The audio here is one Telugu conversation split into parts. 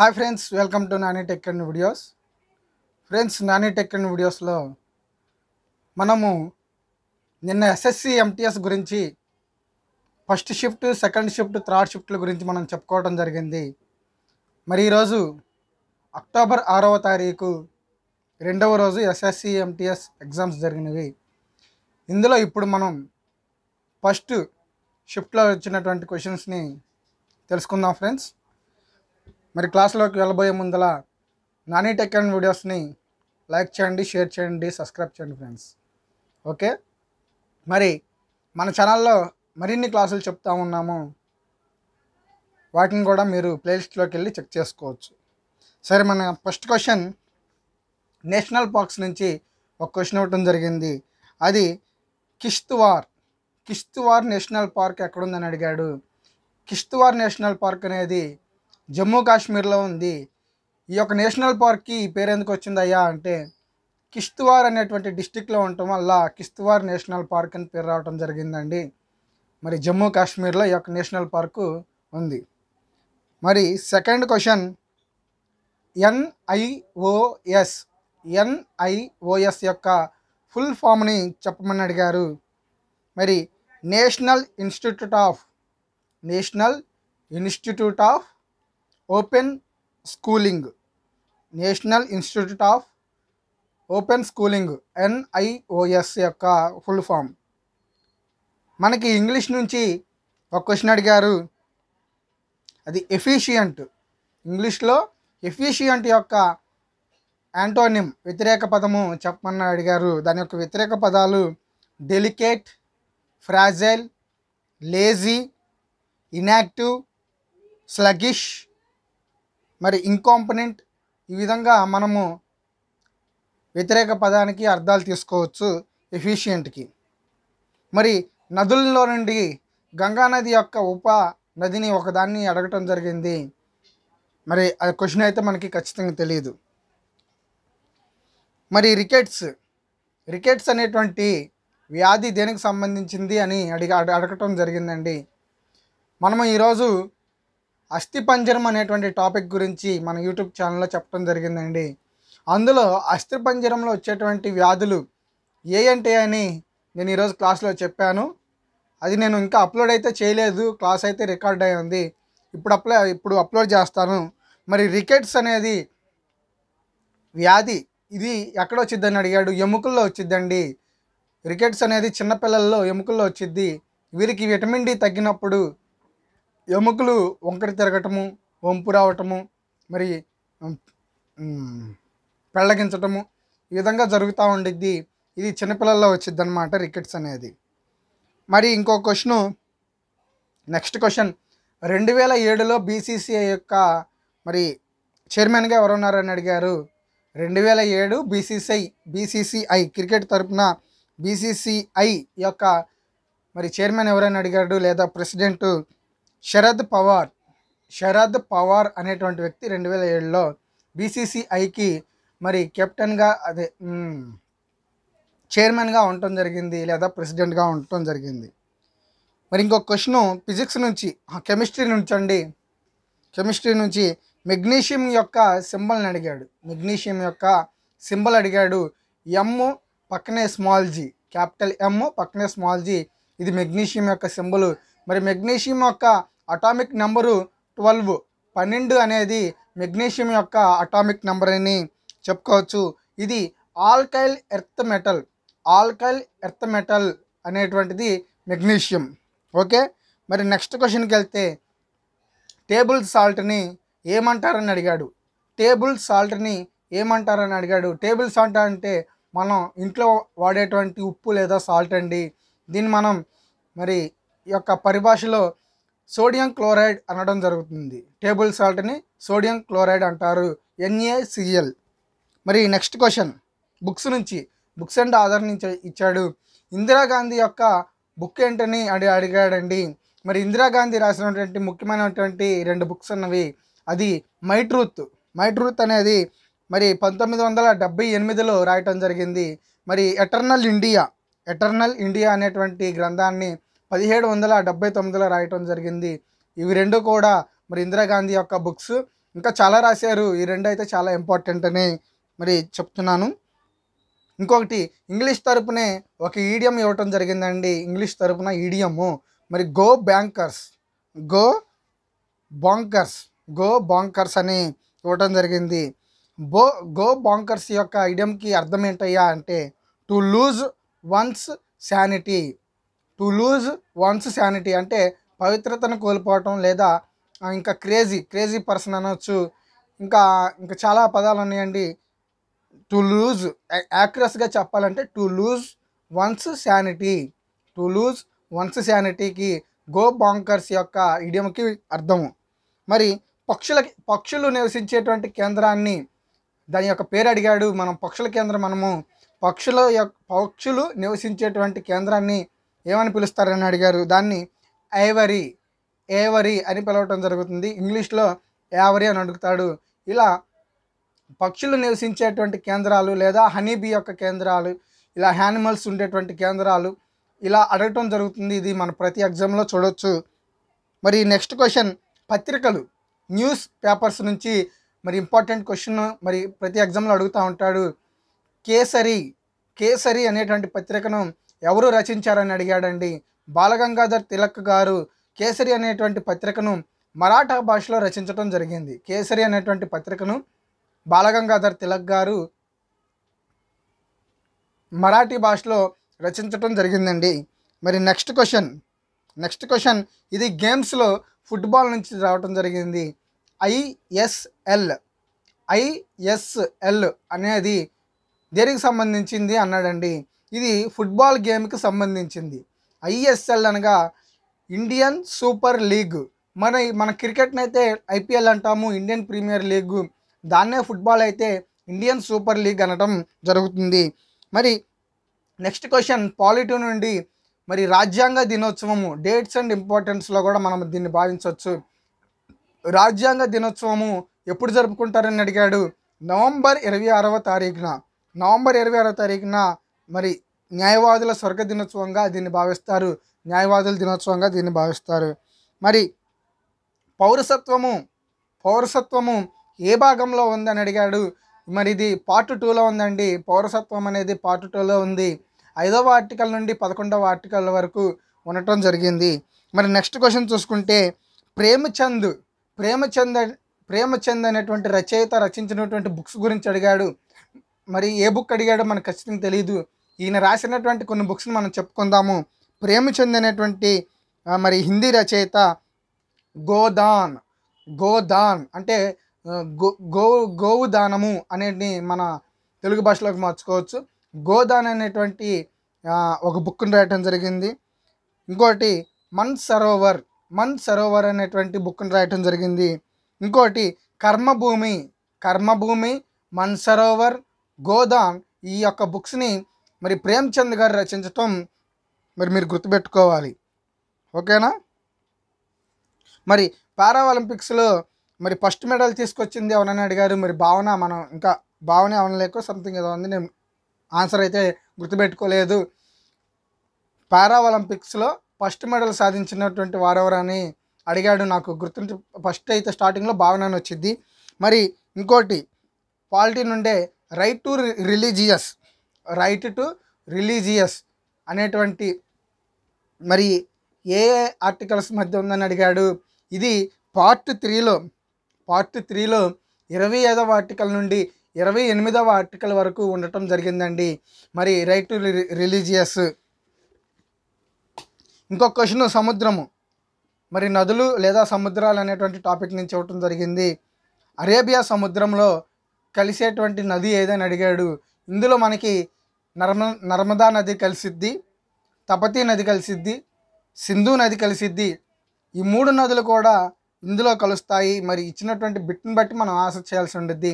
hi friends welcome to Nani tech and videos friends Nani tech and వీడియోస్లో మనము నిన్న ఎస్ఎస్సి ఎంటీఎస్ గురించి first shift second shift third షిఫ్ట్ల గురించి మనం చెప్పుకోవడం జరిగింది మరి ఈరోజు అక్టోబర్ ఆరవ తారీఖు రెండవ రోజు ఎస్ఎస్సి ఎంటీఎస్ ఎగ్జామ్స్ జరిగినవి ఇందులో ఇప్పుడు మనం ఫస్ట్ షిఫ్ట్లో వచ్చినటువంటి క్వశ్చన్స్ని తెలుసుకుందాం ఫ్రెండ్స్ మరి క్లాస్లోకి వెళ్ళబోయే ముందల నాని టెక్ అండ్ వీడియోస్ని లైక్ చేయండి షేర్ చేయండి సబ్స్క్రైబ్ చేయండి ఫ్రెండ్స్ ఓకే మరి మన ఛానల్లో మరిన్ని క్లాసులు చెప్తా ఉన్నాము వాటిని కూడా మీరు ప్లేలిస్ట్లోకి వెళ్ళి చెక్ చేసుకోవచ్చు సరే మన ఫస్ట్ క్వశ్చన్ నేషనల్ పార్క్స్ నుంచి ఒక క్వశ్చన్ ఇవ్వటం జరిగింది అది కిష్త్వార్ కిష్త్వార్ నేషనల్ పార్క్ ఎక్కడుందని అడిగాడు కిష్త్వార్ నేషనల్ పార్క్ అనేది జమ్మూ కాశ్మీర్లో ఉంది ఈ యొక్క నేషనల్ పార్క్కి ఈ పేరు ఎందుకు వచ్చిందయ్యా అంటే కిస్తువార్ అనేటువంటి డిస్టిక్లో ఉండటం వల్ల కిస్తువార్ నేషనల్ పార్క్ అని పేరు రావడం జరిగిందండి మరి జమ్మూ కాశ్మీర్లో ఈ యొక్క నేషనల్ పార్కు ఉంది మరి సెకండ్ క్వశ్చన్ ఎన్ఐఓఎస్ ఎన్ఐఓఎస్ యొక్క ఫుల్ ఫామ్ని చెప్పమని అడిగారు మరి national institute of national institute of open schooling national institute of open schooling NIOS యొక్క ఫుల్ ఫామ్ మనకి ఇంగ్లీష్ నుంచి ఒక క్వశ్చన్ అడిగారు అది ఎఫిషియంట్ ఇంగ్లీష్లో ఎఫిషియంట్ యొక్క యాంటోనిమ్ వ్యతిరేక పదము చెప్పమని అడిగారు దాని యొక్క వ్యతిరేక పదాలు delicate fragile lazy inactive sluggish మరి ఇంకాంపనెంట్ ఈ విధంగా మనము వ్యతిరేక పదానికి అర్థాలు తీసుకోవచ్చు ఎఫిషియెంట్కి మరి నదుల్లో నుండి గంగానది యొక్క ఉప నదిని ఒకదాన్ని అడగటం జరిగింది మరి ఆ క్వశ్చన్ అయితే మనకి ఖచ్చితంగా తెలియదు మరి రికెట్స్ రికెట్స్ అనేటువంటి వ్యాధి దేనికి సంబంధించింది అని అడిగ అడగటం జరిగిందండి మనము ఈరోజు అస్థిపంజరం అనేటువంటి టాపిక్ గురించి మన యూట్యూబ్ ఛానల్లో చెప్పడం జరిగిందండి అందులో అస్థిపంజరంలో వచ్చేటువంటి వ్యాధులు ఏ అంటే అని నేను ఈరోజు క్లాస్లో చెప్పాను అది నేను ఇంకా అప్లోడ్ అయితే చేయలేదు క్లాస్ అయితే రికార్డ్ అయి ఉంది ఇప్పుడు అప్లో ఇప్పుడు అప్లోడ్ చేస్తాను మరి రికెట్స్ అనేది వ్యాధి ఇది ఎక్కడ వచ్చిద్దని అడిగాడు ఎముకల్లో వచ్చిద్దండి రికెట్స్ అనేది చిన్నపిల్లల్లో ఎముకల్లో వచ్చిద్ది వీరికి విటమిన్ డి తగ్గినప్పుడు ఎముకలు వంకట తిరగటము వంపు రావటము మరి పెళ్ళగించటము ఈ విధంగా జరుగుతూ ఉండిద్ది ఇది చిన్నపిల్లల్లో వచ్చింది అనమాట రికెట్స్ అనేది మరి ఇంకో క్వశ్చను నెక్స్ట్ క్వశ్చన్ రెండు వేల ఏడులో బీసీసీఐ యొక్క మరి చైర్మన్గా ఎవరున్నారని అడిగారు రెండు వేల ఏడు బీసీసీఐ బీసీసీఐ క్రికెట్ తరపున బీసీసీఐ యొక్క మరి చైర్మన్ ఎవరైనా అడిగాడు లేదా ప్రెసిడెంట్ శరద్ పవార్ శరద్ పవార్ అనేటువంటి వ్యక్తి రెండు వేల ఏడులో బీసీసీఐకి మరి కెప్టెన్గా అదే చైర్మన్గా ఉండటం జరిగింది లేదా ప్రెసిడెంట్గా ఉండటం జరిగింది మరి ఇంకొక క్వశ్చన్ ఫిజిక్స్ నుంచి కెమిస్ట్రీ నుంచి అండి కెమిస్ట్రీ నుంచి మెగ్నీషియం యొక్క సింబల్ని అడిగాడు మెగ్నీషియం యొక్క సింబల్ అడిగాడు ఎమ్ పక్కనే స్మాల్ జీ క్యాపిటల్ ఎమ్ పక్కనే స్మాల్ జీ ఇది మెగ్నీషియం యొక్క సింబల్ మరి మెగ్నీషియం యొక్క అటామిక్ నెంబరు ట్వెల్వ్ పన్నెండు అనేది మెగ్నీషియం యొక్క అటామిక్ నెంబర్ అని చెప్పుకోవచ్చు ఇది alkyl earth metal alkyl earth metal అనేటువంటిది మెగ్నీషియం ఓకే మరి నెక్స్ట్ క్వశ్చన్కి వెళ్తే టేబుల్ సాల్ట్ని ఏమంటారని అడిగాడు టేబుల్ సాల్ట్ని ఏమంటారని అడిగాడు టేబుల్ సాల్ట్ అంటే మనం ఇంట్లో వాడేటువంటి ఉప్పు లేదా సాల్ట్ అండి దీన్ని మనం మరి యొక్క పరిభాషలో సోడియం క్లోరైడ్ అనడం జరుగుతుంది టేబుల్ సాల్ట్ని సోడియం క్లోరైడ్ అంటారు ఎన్ఏసిఎల్ మరి నెక్స్ట్ క్వశ్చన్ బుక్స్ నుంచి బుక్స్ అండ్ ఆధార్ నుంచి ఇచ్చాడు ఇందిరాగాంధీ యొక్క బుక్ ఏంటని అడి అడిగాడండి మరి ఇందిరాగాంధీ రాసినటువంటి ముఖ్యమైనటువంటి రెండు బుక్స్ అన్నవి అది మై ట్రూత్ మై ట్రూత్ అనేది మరి పంతొమ్మిది వందల డెబ్బై ఎనిమిదిలో రాయటం జరిగింది మరి ఎటర్నల్ ఇండియా ఎటర్నల్ ఇండియా అనేటువంటి గ్రంథాన్ని పదిహేడు వందల డెబ్బై తొమ్మిదిలో రాయటం జరిగింది ఇవి రెండు కూడా మరి ఇందిరాగాంధీ యొక్క బుక్స్ ఇంకా చాలా రాశారు ఈ రెండు అయితే చాలా ఇంపార్టెంట్ అని మరి చెప్తున్నాను ఇంకొకటి ఇంగ్లీష్ తరపునే ఒక ఈడియం ఇవ్వటం జరిగిందండి ఇంగ్లీష్ తరపున ఈడియము మరి go bankers go bonkers go bonkers అని ఇవ్వటం జరిగింది బో గో బాంకర్స్ యొక్క ఐడియంకి అర్థం ఏంటయ్యా అంటే to lose one's sanity to lose one's sanity అంటే పవిత్రతను కోల్పోవటం లేదా ఇంకా క్రేజీ క్రేజీ పర్సన్ అనవచ్చు ఇంకా ఇంకా చాలా పదాలు ఉన్నాయండి టు లూజ్ యాక్యురస్గా చెప్పాలంటే to lose one's sanity to lose one's శానిటీకి గో బాంకర్స్ యొక్క ఇడియంకి అర్థము మరి పక్షులకి పక్షులు నివసించేటువంటి కేంద్రాన్ని దాని యొక్క పేరు అడిగాడు మనం పక్షుల కేంద్రం మనము పక్షుల యొక్క పక్షులు నివసించేటువంటి కేంద్రాన్ని ఏమని పిలుస్తారని అడిగారు దాన్ని ఐవరీ ఏవరి అని పిలవటం జరుగుతుంది ఇంగ్లీష్లో ఏవరి అని అడుగుతాడు ఇలా పక్షులు నివసించేటువంటి కేంద్రాలు లేదా హనీబీ యొక్క కేంద్రాలు ఇలా హ్యానిమల్స్ ఉండేటువంటి కేంద్రాలు ఇలా అడగటం జరుగుతుంది ఇది మన ప్రతి ఎగ్జామ్లో చూడవచ్చు మరి నెక్స్ట్ క్వశ్చన్ పత్రికలు న్యూస్ పేపర్స్ నుంచి మరి ఇంపార్టెంట్ క్వశ్చన్ మరి ప్రతి ఎగ్జామ్లో అడుగుతూ ఉంటాడు కేసరి కేసరి అనేటువంటి పత్రికను ఎవరు రచించారని అడిగాడండి బాలగంగాధర్ తిలక్ గారు కేసరి అనేటువంటి పత్రికను మరాఠా భాషలో రచించడం జరిగింది కేసరి అనేటువంటి పత్రికను బాలగంగాధర్ తిలక్ గారు మరాఠీ భాషలో రచించటం జరిగిందండి మరి నెక్స్ట్ క్వశ్చన్ నెక్స్ట్ క్వశ్చన్ ఇది గేమ్స్లో ఫుట్బాల్ నుంచి రావటం జరిగింది ఐఎస్ఎల్ ఐఎస్ఎల్ అనేది దేనికి సంబంధించింది అన్నాడండి ఇది ఫుట్బాల్ గేమ్కి సంబంధించింది ఐఎస్ఎల్ అనగా ఇండియన్ సూపర్ లీగ్ మన మన క్రికెట్ని అయితే ఐపీఎల్ అంటాము ఇండియన్ ప్రీమియర్ లీగ్ దాన్నే ఫుట్బాల్ అయితే ఇండియన్ సూపర్ లీగ్ అనడం జరుగుతుంది మరి నెక్స్ట్ క్వశ్చన్ పాలిటీ నుండి మరి రాజ్యాంగ దినోత్సవము డేట్స్ అండ్ ఇంపార్టెన్స్లో కూడా మనం దీన్ని భావించవచ్చు రాజ్యాంగ దినోత్సవము ఎప్పుడు జరుపుకుంటారని అడిగాడు నవంబర్ ఇరవై ఆరవ తారీఖున నవంబర్ ఇరవై ఆరవ తారీఖున మరి న్యాయవాదుల స్వర్గ దినోత్సవంగా దీన్ని భావిస్తారు న్యాయవాదుల దినోత్సవంగా దీన్ని భావిస్తారు మరి పౌరసత్వము పౌరసత్వము ఏ భాగంలో ఉందని అడిగాడు మరి ఇది పార్ట్ టూలో ఉందండి పౌరసత్వం అనేది పార్ట్ టూలో ఉంది ఐదవ ఆర్టికల్ నుండి పదకొండవ ఆర్టికల్ వరకు ఉండటం జరిగింది మరి నెక్స్ట్ క్వశ్చన్ చూసుకుంటే ప్రేమచంద్ ప్రేమచంద్ ప్రేమచంద్ అనేటువంటి రచయిత రచించినటువంటి బుక్స్ గురించి అడిగాడు మరి ఏ బుక్ అడిగాడో మనకు ఖచ్చితంగా తెలియదు ఈయన రాసినటువంటి కొన్ని బుక్స్ని మనం చెప్పుకుందాము ప్రేమ అనేటువంటి మరి హిందీ రచయిత గోదాన్ గోదాన్ అంటే గో గో గోవుదానము అనేది మన తెలుగు భాషలోకి మార్చుకోవచ్చు గోదాన్ అనేటువంటి ఒక బుక్ని రాయటం జరిగింది ఇంకోటి మన్ సరోవర్ మన్ సరోవర్ అనేటువంటి బుక్ని రాయటం జరిగింది ఇంకోటి కర్మభూమి కర్మభూమి మన్ సరోవర్ గోదాన్ ఈ యొక్క బుక్స్ని మరి ప్రేమ్చంద్ గారు రచించటం మరి మీరు గుర్తుపెట్టుకోవాలి ఓకేనా మరి పారా ఒలింపిక్స్లో మరి ఫస్ట్ మెడల్ తీసుకొచ్చింది ఎవరని అడిగారు మరి భావన మనం ఇంకా భావన అవనలేక సంథింగ్ ఏదో ఉంది నేను ఆన్సర్ అయితే గుర్తుపెట్టుకోలేదు పారా ఒలింపిక్స్లో ఫస్ట్ మెడల్ సాధించినటువంటి వారెవరని అడిగాడు నాకు గుర్తు ఫస్ట్ అయితే స్టార్టింగ్లో భావన వచ్చింది మరి ఇంకోటి పాలిటీ నుండే right to religious right to religious అనేటువంటి మరి ఏ ఆర్టికల్స్ మధ్య ఉందని అడిగాడు ఇది పార్ట్ త్రీలో పార్ట్ త్రీలో ఇరవై ఐదవ ఆర్టికల్ నుండి ఇరవై ఎనిమిదవ ఆర్టికల్ వరకు ఉండటం జరిగిందండి మరి రైట్ టు రిలీజియస్ ఇంకొక క్వశ్చన్ సముద్రము మరి నదులు లేదా సముద్రాలు అనేటువంటి టాపిక్ నుంచి ఇవ్వటం జరిగింది అరేబియా సముద్రంలో కలిసేటువంటి నది ఏదని అడిగాడు ఇందులో మనకి నర్మ నర్మదా నది కలిసిద్ది తపతి నది కలిసిద్ది సింధు నది కలిసిద్ది ఈ మూడు నదులు కూడా ఇందులో కలుస్తాయి మరి ఇచ్చినటువంటి బిట్ని బట్టి మనం ఆశ చేయాల్సి ఉండిద్ది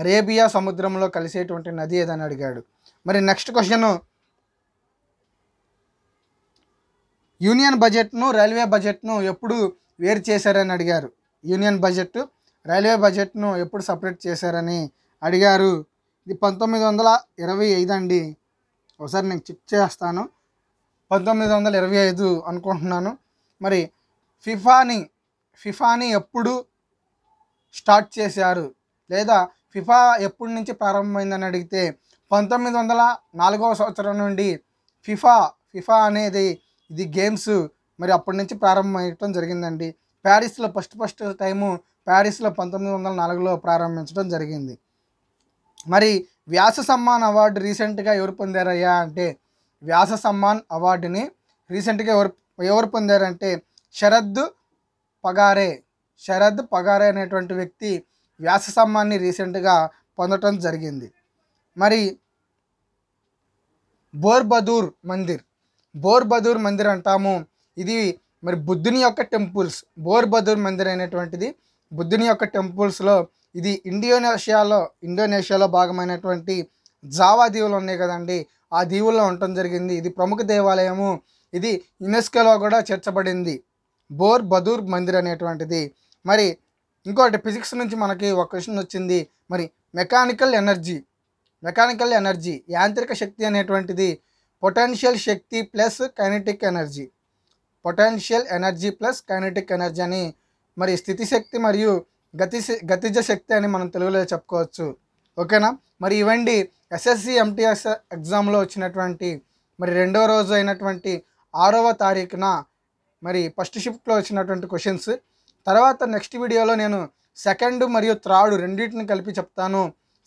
అరేబియా సముద్రంలో కలిసేటువంటి నది ఏదని అడిగాడు మరి నెక్స్ట్ క్వశ్చన్ యూనియన్ బడ్జెట్ను రైల్వే బడ్జెట్ను ఎప్పుడు వేరు చేశారని అడిగారు యూనియన్ బడ్జెట్ రైల్వే బడ్జెట్ను ఎప్పుడు సపరేట్ చేశారని అడిగారు ఇది పంతొమ్మిది వందల ఇరవై ఐదు అండి ఒకసారి నేను చెక్ చేస్తాను పంతొమ్మిది వందల ఇరవై ఐదు అనుకుంటున్నాను మరి ఫిఫాని ఫిఫాని ఎప్పుడు స్టార్ట్ చేశారు లేదా ఫిఫా ఎప్పటి నుంచి ప్రారంభమైందని అడిగితే పంతొమ్మిది వందల నాలుగవ సంవత్సరం నుండి ఫిఫా ఫిఫా అనేది ఇది గేమ్స్ మరి అప్పటి నుంచి ప్రారంభమయ్యటం జరిగిందండి ప్యారిస్లో ఫస్ట్ ఫస్ట్ టైము ప్యారిస్లో పంతొమ్మిది వందల నాలుగులో ప్రారంభించడం జరిగింది మరి వ్యాస సమ్మాన్ అవార్డు రీసెంట్గా ఎవరు పొందారయ్యా అంటే వ్యాస సమ్మాన్ అవార్డుని రీసెంట్గా ఎవరు ఎవరు పొందారంటే శరద్ పగారే శరద్ పగారే అనేటువంటి వ్యక్తి వ్యాస సమ్మాన్ని రీసెంట్గా పొందటం జరిగింది మరి బోర్బదూర్ మందిర్ బోర్బదూర్ మందిర్ అంటాము ఇది మరి బుద్ధుని యొక్క టెంపుల్స్ బోర్బదూర్ మందిర్ అనేటువంటిది బుద్ధుని యొక్క టెంపుల్స్లో ఇది ఇండోనేషియాలో ఇండోనేషియాలో భాగమైనటువంటి జావా దీవులు ఉన్నాయి కదండి ఆ దీవుల్లో ఉండటం జరిగింది ఇది ప్రముఖ దేవాలయము ఇది యునెస్కోలో కూడా చేర్చబడింది బోర్ బదూర్ మందిర్ అనేటువంటిది మరి ఇంకోటి ఫిజిక్స్ నుంచి మనకి ఒక క్వశ్చన్ వచ్చింది మరి మెకానికల్ ఎనర్జీ మెకానికల్ ఎనర్జీ యాంత్రిక శక్తి అనేటువంటిది పొటెన్షియల్ శక్తి plus kinetic energy potential energy plus kinetic energy అని మరి స్థితిశక్తి మరియు గతి గతిజ శక్తి అని మనం తెలుగులో చెప్పుకోవచ్చు ఓకేనా మరి ఇవండి ఎస్ఎస్సి ఎంటీఎస్ ఎగ్జామ్లో వచ్చినటువంటి మరి రెండవ రోజు అయినటువంటి ఆరవ తారీఖున మరి ఫస్ట్ షిఫ్ట్లో వచ్చినటువంటి క్వశ్చన్స్ తర్వాత నెక్స్ట్ వీడియోలో నేను సెకండ్ మరియు థ్రాడ్ రెండింటిని కలిపి చెప్తాను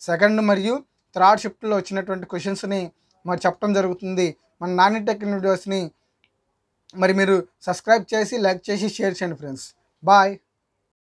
సెకండ్ మరియు థర్డ్ షిఫ్ట్లో వచ్చినటువంటి క్వశ్చన్స్ని మరి చెప్పడం జరుగుతుంది మన నాని టెక్ వీడియోస్ని మరి మీరు సబ్స్క్రైబ్ చేసి లైక్ చేసి షేర్ చేయండి ఫ్రెండ్స్ బాయ్